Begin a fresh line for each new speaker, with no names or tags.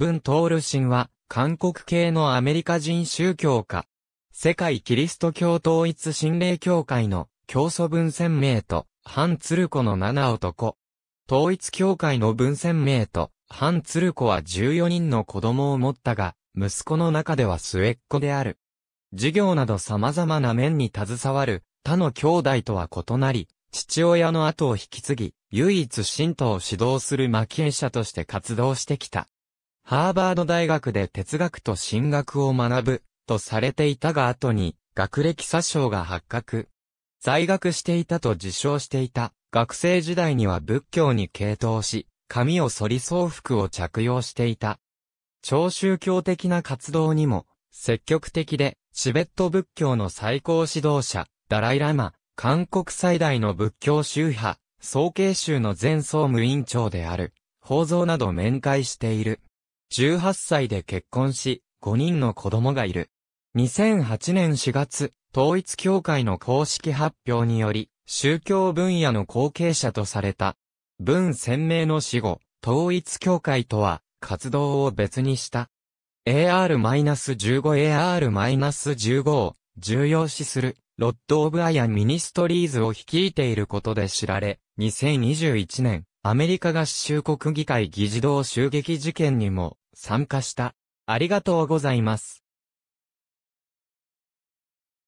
文徹神は、
韓国系のアメリカ人宗教家。世界キリスト教統一神霊協会の教祖文鮮明と、反鶴子の七男。統一教会の文鮮明と、反鶴子は14人の子供を持ったが、息子の中では末っ子である。授業など様々な面に携わる他の兄弟とは異なり、父親の後を引き継ぎ、唯一神道を指導する牧営者として活動してきた。ハーバード大学で哲学と進学を学ぶ、とされていたが後に、学歴詐称が発覚。在学していたと自称していた、学生時代には仏教に傾倒し、髪を剃り装服を着用していた。超宗教的な活動にも、積極的で、チベット仏教の最高指導者、ダライラマ、韓国最大の仏教宗派、総慶宗の前総務委員長である、法蔵など面会している。18歳で結婚し、5人の子供がいる。2008年4月、統一協会の公式発表により、宗教分野の後継者とされた。文鮮明の死後、統一協会とは、活動を別にした。AR-15、AR-15 を重要視する、ロッド・オブ・アイアン・ミニストリーズを率いていることで知られ、2021年、アメリカ合衆国議会議事堂襲撃事件にも参加した。
ありがとうございます。